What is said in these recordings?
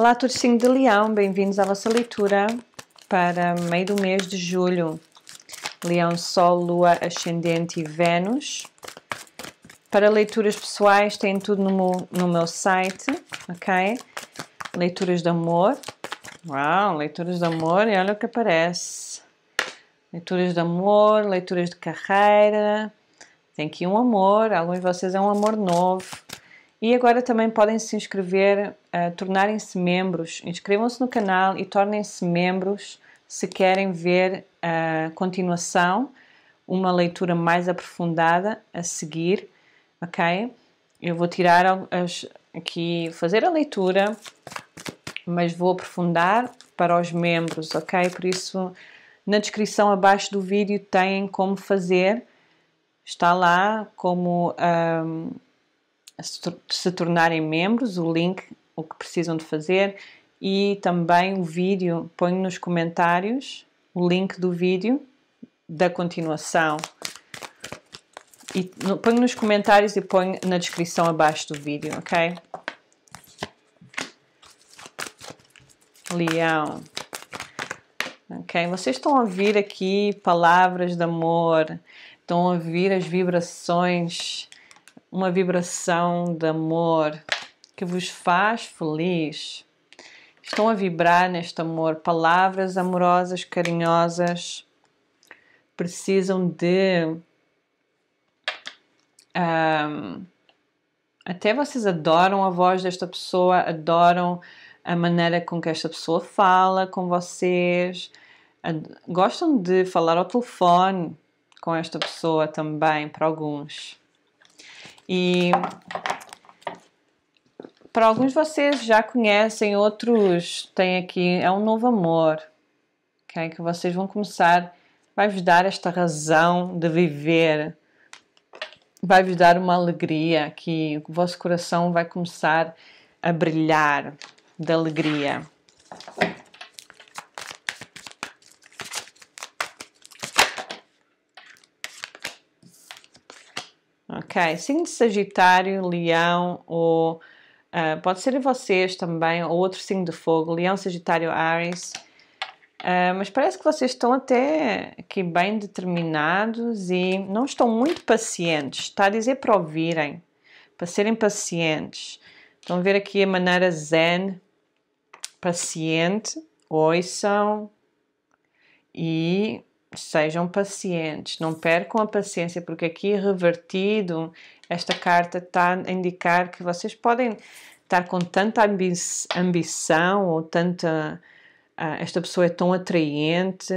Olá, Turcinho de Leão, bem-vindos à nossa leitura para meio do mês de julho. Leão, Sol, Lua, Ascendente e Vênus. Para leituras pessoais, tem tudo no meu, no meu site, ok? Leituras de amor. Uau, leituras de amor, e olha o que aparece. Leituras de amor, leituras de carreira. Tem aqui um amor, alguns de vocês é um amor novo e agora também podem se inscrever, uh, tornarem-se membros. Inscrevam-se no canal e tornem-se membros se querem ver eh, a continuação, uma leitura mais aprofundada a seguir, ok? Eu vou tirar as, aqui, fazer a leitura, mas vou aprofundar para os membros, ok? Por isso, na descrição abaixo do vídeo têm como fazer, está lá como. Um, se tornarem membros, o link, o que precisam de fazer e também o vídeo. Ponho nos comentários o link do vídeo da continuação. E ponho nos comentários e ponho na descrição abaixo do vídeo, ok? Leão. Ok? Vocês estão a ouvir aqui palavras de amor, estão a ouvir as vibrações uma vibração de amor que vos faz feliz. Estão a vibrar neste amor. Palavras amorosas, carinhosas, precisam de. Um, até vocês adoram a voz desta pessoa, adoram a maneira com que esta pessoa fala com vocês, gostam de falar ao telefone com esta pessoa também, para alguns. E para alguns de vocês já conhecem, outros têm aqui é um novo amor, okay? que vocês vão começar, vai vos dar esta razão de viver, vai vos dar uma alegria que o vosso coração vai começar a brilhar de alegria. Ok, signo de Sagitário, Leão ou uh, pode ser vocês também, ou outro signo de fogo, Leão, Sagitário, Ares. Uh, ah, mas parece que vocês estão até aqui bem determinados e não estão muito pacientes. Está a dizer para ouvirem, para serem pacientes. Estão a ver aqui a maneira zen, paciente, ouçam e sejam pacientes, não percam a paciência, porque aqui revertido, esta carta está a indicar que vocês podem estar com tanta ambi ambição ou tanta. Uh, esta pessoa é tão atraente.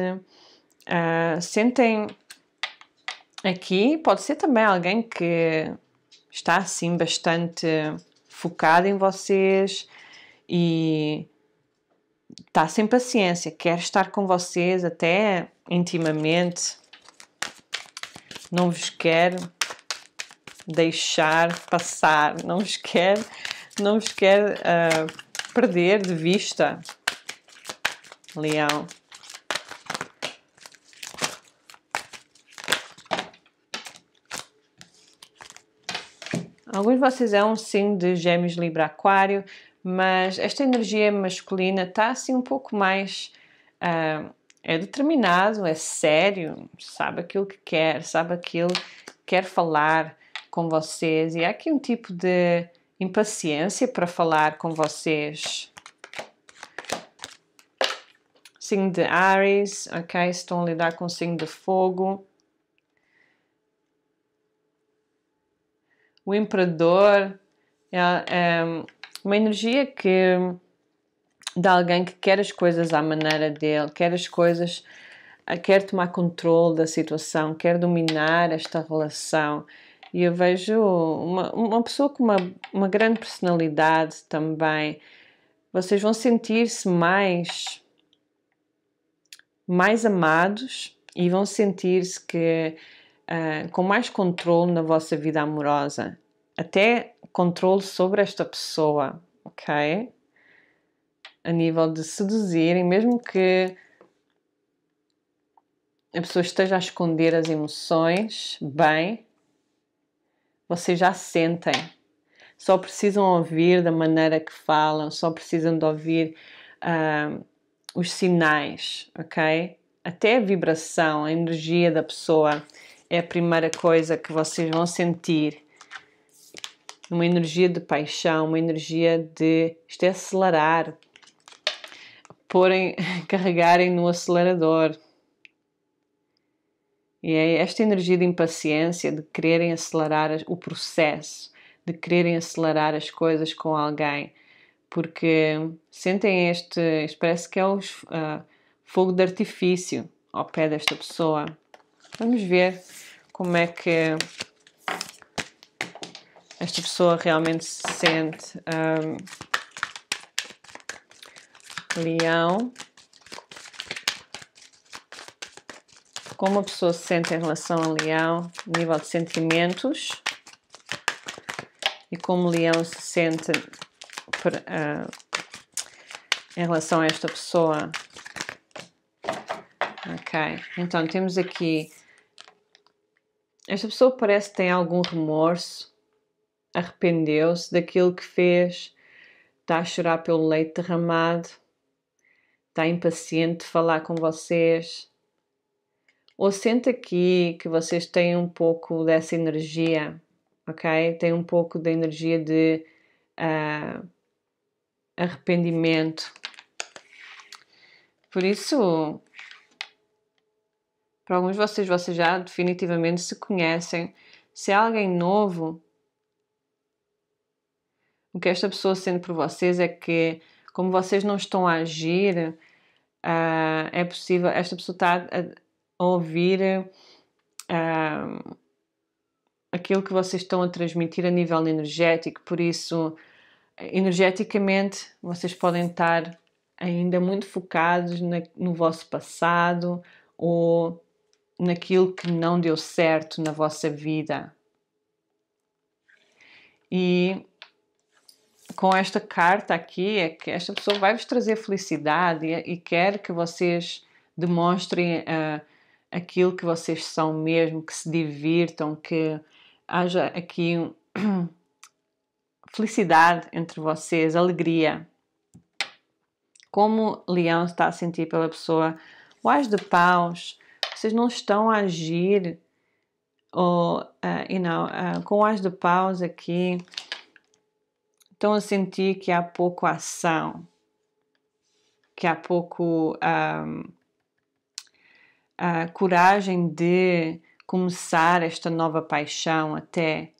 Uh, sentem aqui, pode ser também alguém que está assim bastante focado em vocês e está sem paciência, quer estar com vocês até intimamente, não vos quer deixar passar, não vos quer, não vos quer uh, ah, perder de vista, Leão. Alguns de vocês é um signo de gêmeos, libra, aquário, mas esta energia masculina está assim um pouco mais. Uh, é determinado, é sério, sabe aquilo que quer, sabe aquilo que quer falar com vocês e há aqui um tipo de impaciência para falar com vocês. Signo de Ares, ok? Estão a lidar com o signo de fogo. O imperador, é, é uma energia que de alguém que quer as coisas à maneira dele, quer as coisas, eh, quer tomar controle da situação, quer dominar esta relação. E eu vejo uma, uma pessoa com uma, uma grande personalidade também. Vocês vão sentir-se mais mais amados e vão sentir-se que uh, com mais controle na vossa vida amorosa. Até controle sobre esta pessoa, ok? A nível de seduzirem, mesmo que a pessoa esteja a esconder as emoções bem, vocês já sentem. Só precisam ouvir da maneira que falam, só precisam de ouvir uh, os sinais, ok? Até a vibração, a energia da pessoa é a primeira coisa que vocês vão sentir uma energia de paixão, uma energia de isto é acelerar, porem, carregarem no acelerador. E é esta energia de impaciência, de quererem acelerar o processo, de quererem acelerar as coisas com alguém, porque sentem este, este parece que é o uh, fogo de artifício ao pé desta pessoa. Vamos ver como é que esta pessoa realmente se sente um, leão. Como a pessoa se sente em relação a leão, nível de sentimentos. E como leão se sente uh, em relação a esta pessoa. Ok, então temos aqui. Esta pessoa parece que tem algum remorso arrependeu-se daquilo que fez, está a chorar pelo leite derramado, está impaciente de falar com vocês. Ou sente aqui que vocês têm um pouco dessa energia, ok? Tem um pouco da energia de uh, arrependimento. Por isso, para alguns de vocês, vocês já definitivamente se conhecem. Se é alguém novo, o que esta pessoa sente por vocês é que, como vocês não estão a agir, uh, é possível. Esta pessoa está a, a ouvir uh, aquilo que vocês estão a transmitir a nível energético, por isso, energeticamente, vocês podem estar ainda muito focados na, no vosso passado ou naquilo que não deu certo na vossa vida. E com esta carta aqui é que esta pessoa vai vos trazer felicidade e, e quer que vocês demonstrem uh, aquilo que vocês são mesmo, que se divirtam, que haja aqui um, felicidade entre vocês, alegria. Como Leão está a sentir pela pessoa, o as de paus, vocês não estão a agir ou, uh, you know, uh, com o as de paus aqui, estão a sentir que há pouco ação, que há pouco um, a coragem de começar esta nova paixão até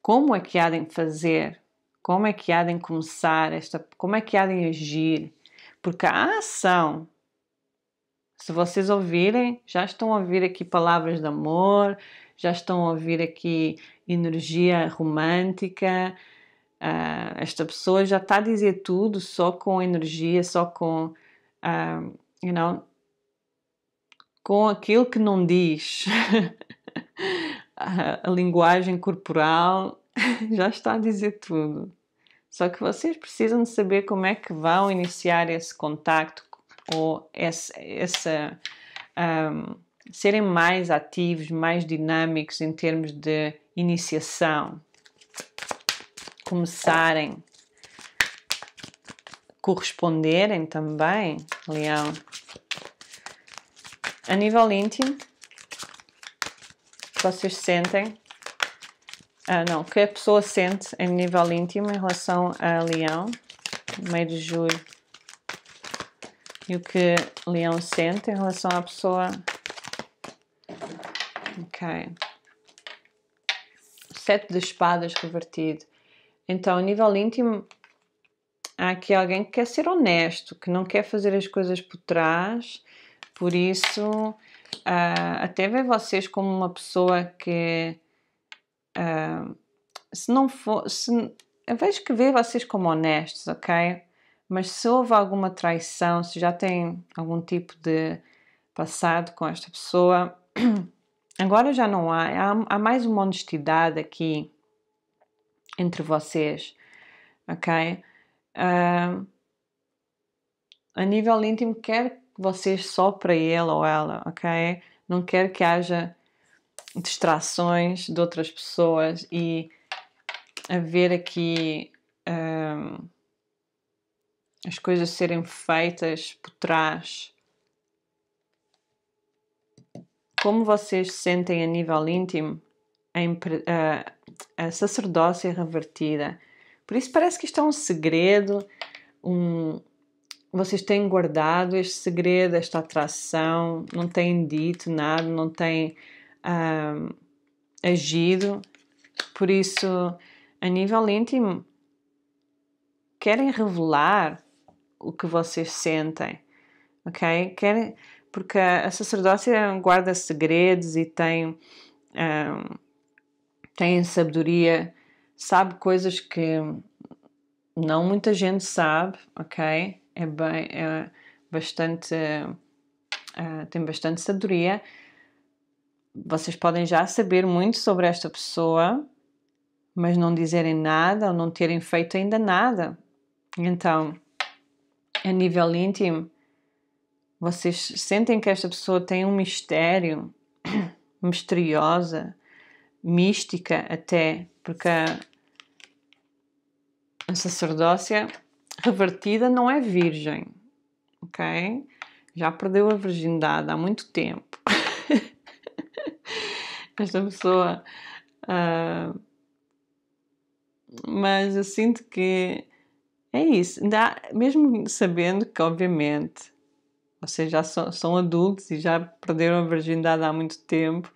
como é que há de fazer, como é que há de começar esta, como é que há de agir, porque a ação se vocês ouvirem, já estão a ouvir aqui palavras de amor, já estão a ouvir aqui energia romântica. Uh, esta pessoa já está a dizer tudo só com energia, só com, uh, you know, com aquilo que não diz. a, linguagem corporal já está a dizer tudo. Só que vocês precisam de saber como é que vão iniciar esse contacto ou essa essa. Ah, um, serem mais ativos, mais dinâmicos em termos de iniciação, começarem, corresponderem também, Leão. A nível íntimo, vocês sentem, ah, não, que a pessoa sente em nível íntimo em relação a Leão, meio de julho, e o que Leão sente em relação à pessoa Ok. Sete de espadas revertido. Então, a nível íntimo, há aqui alguém que quer ser honesto, que não quer fazer as coisas por trás, por isso uh, até vê vocês como uma pessoa que uh, se não for. Se, eu vejo que vê vocês como honestos, ok? Mas se houve alguma traição, se já tem algum tipo de passado com esta pessoa, Agora já não há, há, há mais uma honestidade aqui entre vocês, ok? Uh, a nível íntimo, quer vocês só para ele ou ela, ok? Não quero que haja distrações de outras pessoas e haver aqui um, as coisas serem feitas por trás Como vocês sentem a nível íntimo a, a, a sacerdócia revertida? Por isso parece que isto é um segredo, um, vocês têm guardado este segredo, esta atração, não têm dito nada, não têm um, agido. Por isso, a nível íntimo, querem revelar o que vocês sentem, ok? Querem, porque a, sacerdócia guarda segredos e tem, um, tem sabedoria, sabe coisas que não muita gente sabe, ok? É bem, é bastante, uh, tem bastante sabedoria. Vocês podem já saber muito sobre esta pessoa, mas não dizerem nada ou não terem feito ainda nada. Então, a nível íntimo, vocês sentem que esta pessoa tem um mistério, misteriosa, mística até, porque a, sacerdócia revertida não é virgem, ok? Já perdeu a virgindade há muito tempo. esta pessoa. Uh, mas eu sinto que é isso. Mesmo sabendo que, obviamente, vocês já são, são adultos e já perderam a virgindade há muito tempo,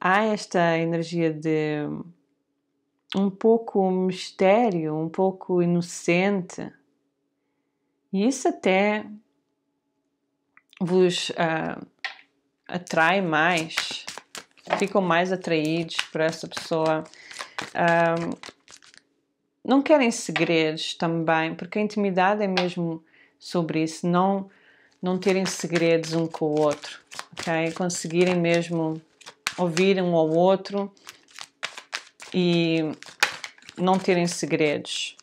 há esta energia de um pouco mistério, um pouco inocente. E isso até vos uh, atrai mais, ficam mais atraídos por essa pessoa. Ah, não querem segredos também, porque a intimidade é mesmo sobre isso, não não terem segredos um com o outro, ok? Conseguirem mesmo ouvir um ao outro e não terem segredos.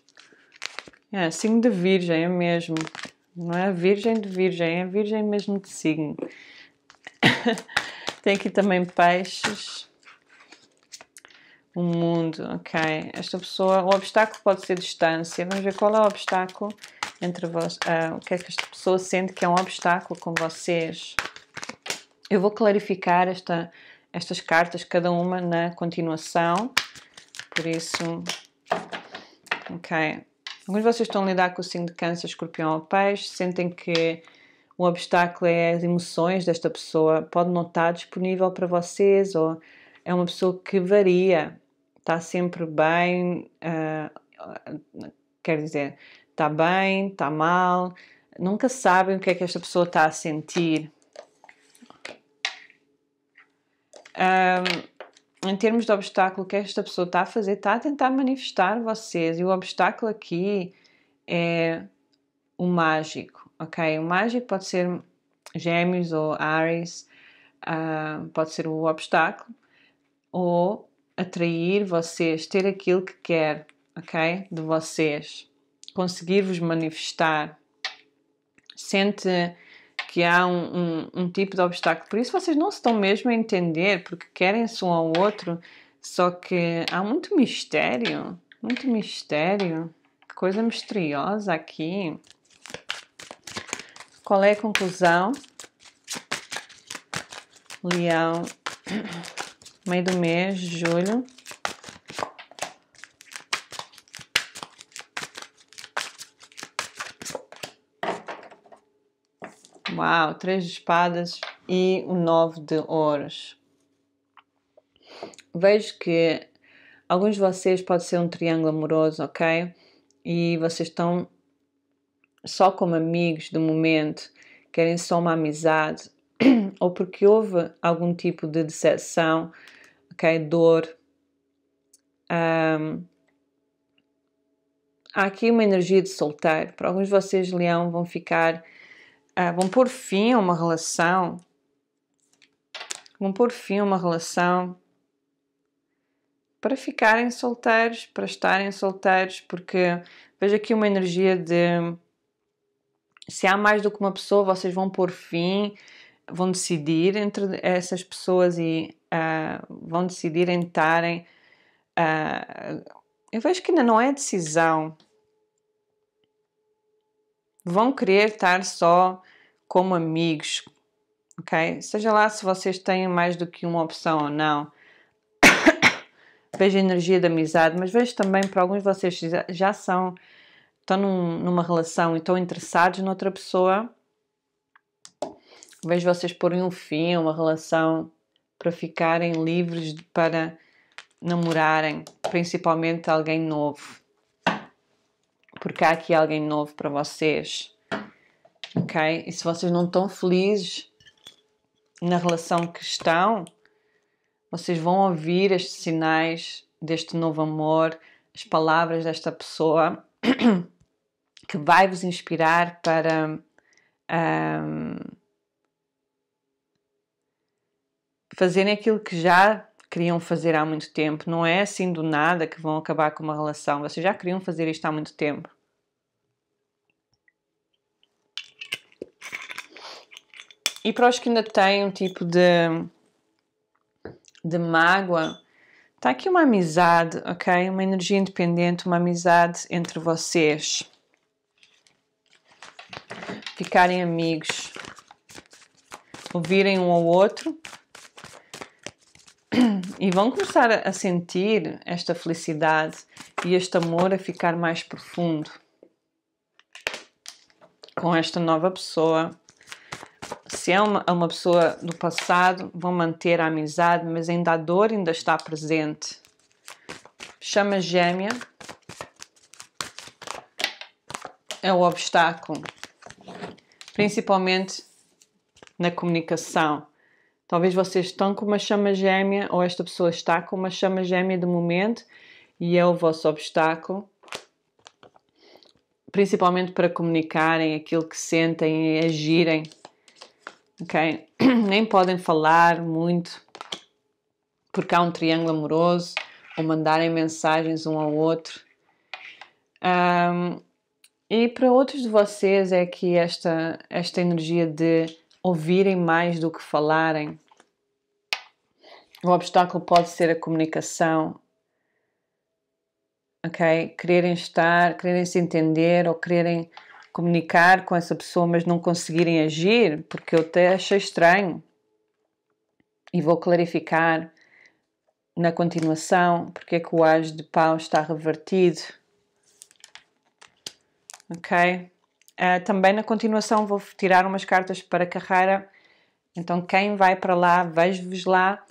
É, signo assim de virgem é mesmo, não é virgem de virgem, é virgem mesmo de signo. Tem aqui também peixes. O um mundo, ok. Esta pessoa, o obstáculo pode ser distância. Vamos ver qual é o obstáculo entre vós, uh, o que é que esta pessoa sente que é um obstáculo com vocês. Eu vou clarificar esta, estas cartas, cada uma na continuação, por isso, ok. Alguns de vocês estão a lidar com o signo de câncer, escorpião ou peixe, sentem que o obstáculo é as emoções desta pessoa, pode não estar disponível para vocês, ou é uma pessoa que varia, está sempre bem, uh, quer dizer, está bem, está mal, nunca sabem o que é que esta pessoa está a sentir. Um, em termos de obstáculo que esta pessoa está a fazer, está a tentar manifestar vocês, e o obstáculo aqui é o mágico, ok? O mágico pode ser Gêmeos ou Ares, uh, pode ser o obstáculo, ou atrair vocês, ter aquilo que quer, ok? De vocês conseguir vos manifestar, sente que há um, um, um, tipo de obstáculo. Por isso vocês não se estão mesmo a entender, porque querem-se um ao outro, só que há muito mistério, muito mistério, coisa misteriosa aqui. Qual é a conclusão? Leão, meio do mês, julho. Uau, três espadas e o um nove de ouros. Vejo que alguns de vocês pode ser um triângulo amoroso, ok? E vocês estão só como amigos do momento, querem só uma amizade, ou porque houve algum tipo de decepção, ok? Dor. Um, há aqui uma energia de solteiro. Para alguns de vocês, leão, vão ficar é, vão pôr fim a uma relação, vão pôr fim a uma relação para ficarem solteiros, para estarem solteiros, porque vejo aqui uma energia de se há mais do que uma pessoa, vocês vão pôr fim, vão decidir entre essas pessoas e uh, vão decidir em estarem. Uh, eu vejo que ainda não é decisão, vão querer estar só como amigos, ok? Seja lá se vocês têm mais do que uma opção ou não. vejo a energia da amizade, mas vejo também para alguns de vocês já são, estão num, numa relação e estão interessados noutra pessoa. Vejo vocês porem um fim a uma relação para ficarem livres para namorarem, principalmente alguém novo porque há aqui alguém novo para vocês. Ok? E se vocês não estão felizes na relação que estão, vocês vão ouvir estes sinais deste novo amor, as palavras desta pessoa que vai vos inspirar para um, fazerem aquilo que já queriam fazer há muito tempo. Não é assim do nada que vão acabar com uma relação. Vocês já queriam fazer isto há muito tempo. E para os que ainda têm um tipo de, de mágoa, está aqui uma amizade, ok? Uma energia independente, uma amizade entre vocês. Ficarem amigos, ouvirem um ao outro e vão começar a sentir esta felicidade e este amor a ficar mais profundo com esta nova pessoa se é uma, uma pessoa do passado, vão manter a amizade, mas ainda a dor ainda está presente. Chama gêmea é o obstáculo, principalmente na comunicação. Talvez vocês estão com uma chama gêmea ou esta pessoa está com uma chama gêmea de momento e é o vosso obstáculo, principalmente para comunicarem aquilo que sentem e agirem ok? Nem podem falar muito porque há um triângulo amoroso ou mandarem mensagens um ao outro. Um, e para outros de vocês é que esta, esta energia de ouvirem mais do que falarem. O obstáculo pode ser a comunicação, ok? Quererem estar, quererem se entender ou quererem comunicar com essa pessoa, mas não conseguirem agir, porque eu até achei estranho. E vou clarificar na continuação porque é que o as de pau está revertido. Ok? Uh, também na continuação vou tirar umas cartas para carreira. Então, quem vai para lá, vejo-vos lá.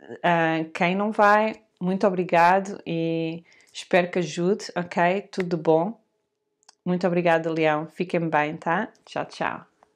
Uh, quem não vai, muito obrigado e espero que ajude, ok? Tudo bom. Muito obrigada, Leão. Fiquem bem, tá? Tchau, tchau.